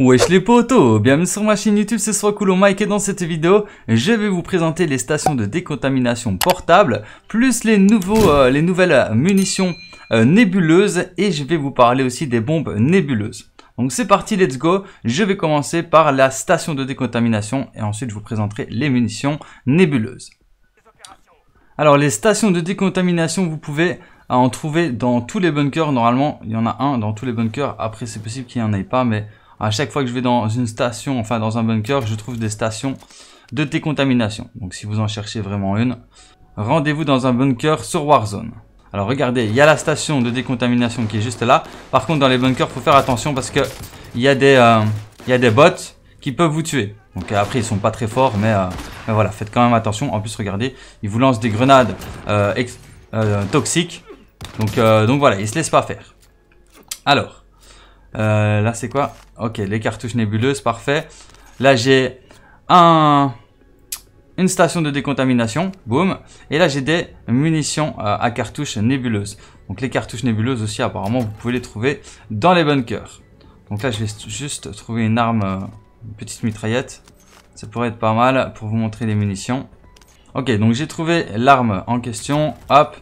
Wesh les potos, bienvenue sur ma chaîne YouTube, c'est Swakulo Mike et dans cette vidéo, je vais vous présenter les stations de décontamination portables, plus les, nouveaux, euh, les nouvelles munitions euh, nébuleuses et je vais vous parler aussi des bombes nébuleuses. Donc c'est parti, let's go, je vais commencer par la station de décontamination et ensuite je vous présenterai les munitions nébuleuses. Alors les stations de décontamination, vous pouvez euh, en trouver dans tous les bunkers, normalement il y en a un dans tous les bunkers, après c'est possible qu'il n'y en ait pas mais à chaque fois que je vais dans une station, enfin dans un bunker, je trouve des stations de décontamination. Donc si vous en cherchez vraiment une, rendez-vous dans un bunker sur Warzone. Alors regardez, il y a la station de décontamination qui est juste là. Par contre, dans les bunkers, faut faire attention parce que il y a des, euh, il y a des bots qui peuvent vous tuer. Donc euh, après, ils sont pas très forts, mais, euh, mais, voilà, faites quand même attention. En plus, regardez, ils vous lancent des grenades toxiques. Donc, donc voilà, ils se laissent pas faire. Alors, euh, là, c'est quoi Ok, les cartouches nébuleuses, parfait. Là, j'ai un, une station de décontamination, boum. Et là, j'ai des munitions euh, à cartouches nébuleuses. Donc, les cartouches nébuleuses aussi, apparemment, vous pouvez les trouver dans les bunkers. Donc là, je vais juste trouver une arme, euh, une petite mitraillette. Ça pourrait être pas mal pour vous montrer les munitions. Ok, donc j'ai trouvé l'arme en question. Hop,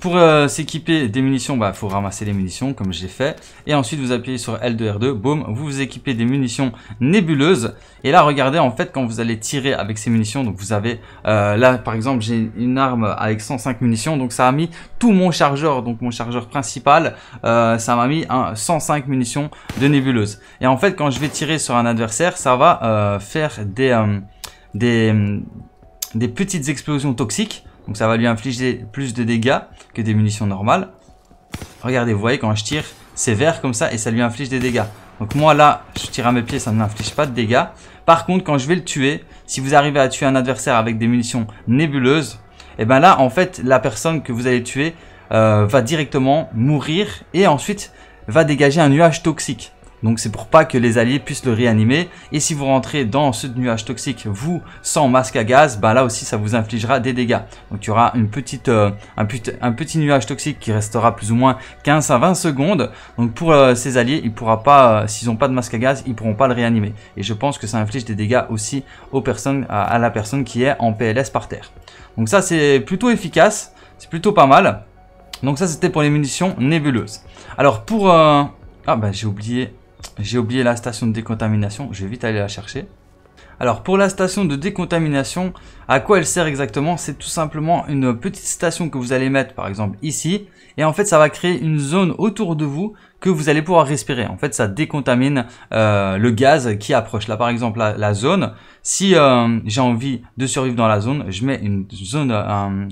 pour euh, s'équiper des munitions, il bah, faut ramasser les munitions comme j'ai fait. Et ensuite vous appuyez sur L2R2, boum, vous vous équipez des munitions nébuleuses. Et là regardez en fait quand vous allez tirer avec ces munitions, donc vous avez, euh, là par exemple j'ai une arme avec 105 munitions, donc ça a mis tout mon chargeur, donc mon chargeur principal, euh, ça m'a mis 105 munitions de nébuleuses. Et en fait quand je vais tirer sur un adversaire, ça va faire des... des des petites explosions toxiques donc ça va lui infliger plus de dégâts que des munitions normales. Regardez, vous voyez quand je tire, c'est vert comme ça et ça lui inflige des dégâts. Donc moi là, je tire à mes pieds, ça ne m'inflige pas de dégâts. Par contre, quand je vais le tuer, si vous arrivez à tuer un adversaire avec des munitions nébuleuses, et eh ben là, en fait, la personne que vous allez tuer euh, va directement mourir et ensuite va dégager un nuage toxique. Donc c'est pour pas que les alliés puissent le réanimer. Et si vous rentrez dans ce nuage toxique, vous, sans masque à gaz, bah là aussi ça vous infligera des dégâts. Donc il y aura une petite, euh, un, petit nuage toxique qui restera plus ou moins 15 à 20 secondes. Donc pour euh, ces alliés, il pourra pas, euh, s'ils n'ont pas de masque à gaz, ils pourront pas le réanimer. Et je pense que ça inflige des dégâts aussi aux personnes, à, à la personne qui est en PLS par terre. Donc ça c'est plutôt efficace, c'est plutôt pas mal. Donc ça c'était pour les munitions nébuleuses. Alors pour... Ah bah j'ai oublié j'ai oublié la station de décontamination, je vais vite aller la chercher. Alors pour la station de décontamination, à quoi elle sert exactement C'est tout simplement une petite station que vous allez mettre par exemple ici et en fait ça va créer une zone autour de vous que vous allez pouvoir respirer. En fait ça décontamine euh, le gaz qui approche. Là par exemple la, zone, si euh, j'ai envie de survivre dans la zone, je mets une zone, euh,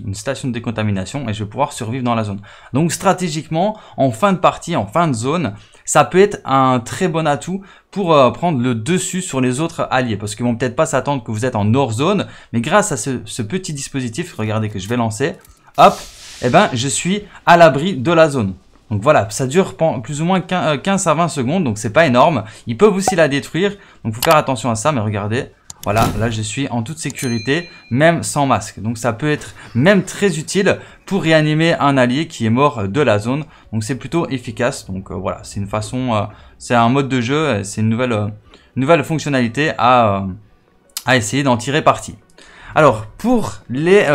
une station de décontamination et je vais pouvoir survivre dans la zone. Donc stratégiquement, en fin de partie, en fin de zone, ça peut être un très bon atout pour euh, prendre le dessus sur les autres alliés parce qu'ils vont peut-être pas s'attendre que vous êtes en hors zone mais grâce à ce, petit dispositif regardez que je vais lancer hop et eh ben je suis à l'abri de la zone donc voilà, ça dure plus ou moins 15 euh, à 20 secondes, donc c'est pas énorme. Ils peuvent aussi la détruire, donc vous faire attention à ça, mais regardez, voilà, là je suis en toute sécurité, même sans masque. Donc ça peut être même très utile pour réanimer un allié qui est mort de la zone. Donc c'est plutôt efficace. Donc euh, voilà, c'est une façon, euh, c'est un mode de jeu, c'est une nouvelle, euh, nouvelle fonctionnalité à, à essayer d'en tirer parti. Alors pour les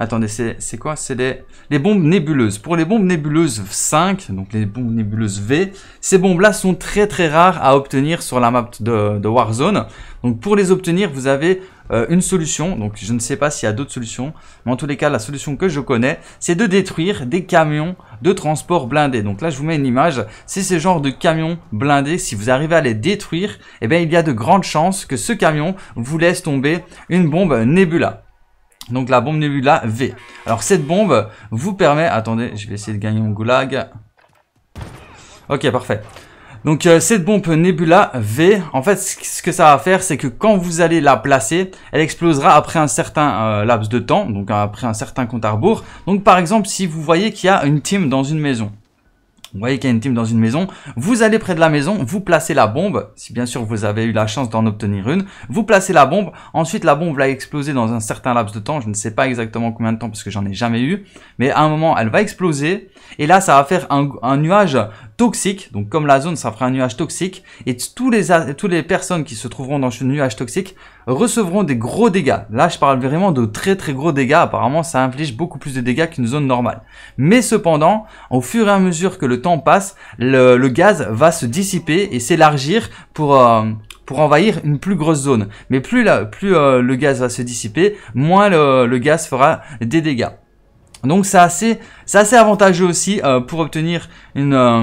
Attendez, c'est quoi C'est les, les bombes nébuleuses. Pour les bombes nébuleuses 5, donc les bombes nébuleuses V, ces bombes-là sont très très rares à obtenir sur la map de, Warzone. Donc pour les obtenir, vous avez euh, une solution. Donc je ne sais pas s'il y a d'autres solutions, mais en tous les cas, la solution que je connais, c'est de détruire des camions de transport blindés. Donc là, je vous mets une image. C'est ce genre de camions blindés. Si vous arrivez à les détruire, eh bien, il y a de grandes chances que ce camion vous laisse tomber une bombe nébula. Donc la bombe Nebula V. Alors cette bombe vous permet... Attendez, je vais essayer de gagner mon goulag. Ok, parfait. Donc euh, cette bombe Nebula V, en fait ce que ça va faire c'est que quand vous allez la placer, elle explosera après un certain euh, laps de temps, donc après un certain compte à rebours. Donc par exemple si vous voyez qu'il y a une team dans une maison, vous voyez qu'il y a une team dans une maison. Vous allez près de la maison, vous placez la bombe, si bien sûr vous avez eu la chance d'en obtenir une. Vous placez la bombe, ensuite la bombe va exploser dans un certain laps de temps. Je ne sais pas exactement combien de temps parce que j'en ai jamais eu. Mais à un moment, elle va exploser. Et là, ça va faire un, un nuage toxique, donc comme la zone, ça fera un nuage toxique, et tous les, toutes les personnes qui se trouveront dans ce nuage toxique recevront des gros dégâts. Là, je parle vraiment de très très gros dégâts, apparemment ça inflige beaucoup plus de dégâts qu'une zone normale. Mais cependant, au fur et à mesure que le temps passe, le, gaz va se dissiper et s'élargir pour... Euh, pour envahir une plus grosse zone. Mais plus, la, plus euh, le gaz va se dissiper, moins le gaz fera des dégâts. Donc c'est assez, assez avantageux aussi euh, pour obtenir une, euh,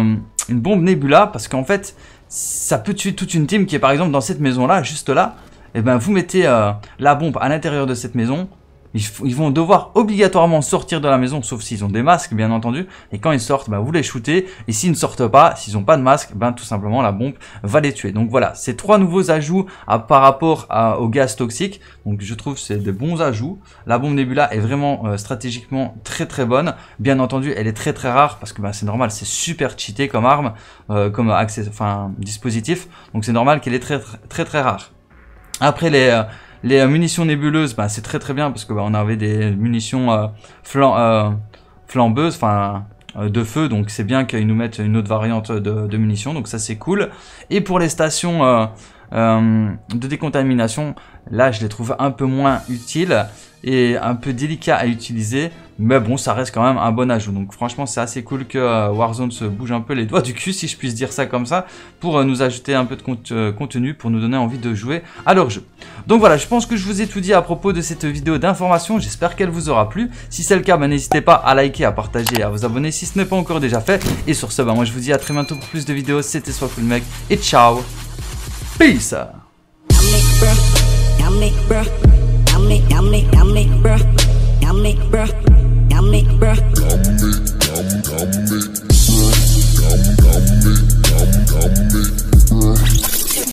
une, bombe Nebula parce qu'en fait ça peut tuer toute une team qui est par exemple dans cette maison là, juste là. Et eh ben vous mettez euh, la bombe à l'intérieur de cette maison, ils, vont devoir obligatoirement sortir de la maison, sauf s'ils ont des masques, bien entendu. Et quand ils sortent, bah, vous les shootez. Et s'ils ne sortent pas, s'ils n'ont pas de masque, ben tout simplement la bombe va les tuer. Donc voilà, ces trois nouveaux ajouts par rapport au gaz toxique. Donc je trouve c'est des bons ajouts. La bombe Nebula est vraiment euh, stratégiquement très très bonne. Bien entendu, elle est très très rare parce que bah, c'est normal, c'est super cheaté comme arme, euh, comme accès, enfin dispositif. Donc c'est normal qu'elle est très, très très rare. Après les, euh, les euh, munitions nébuleuses, bah, c'est très très bien parce que bah, on avait des munitions euh, euh, flambeuses, enfin de feu, donc c'est bien qu'ils nous mettent une autre variante de munitions, donc ça c'est cool. Et pour les stations euh, de décontamination, là je les trouve un peu moins utiles et un peu délicats à utiliser. Mais bon, ça reste quand même un bon ajout. Donc franchement, c'est assez cool que euh, Warzone se bouge un peu les doigts du cul, si je puisse dire ça comme ça, pour euh, nous ajouter un peu de contenu, pour nous donner envie de jouer à leur jeu. Donc voilà, je pense que je vous ai tout dit à propos de cette vidéo d'information. J'espère qu'elle vous aura plu. Si c'est le cas, bah, n'hésitez pas à liker, à partager, à vous abonner si ce n'est pas encore déjà fait. Et sur ce, bah moi je vous dis à très bientôt pour plus de vidéos. C'était le Mec et ciao Peace out. bruh. bruh. bruh. bruh.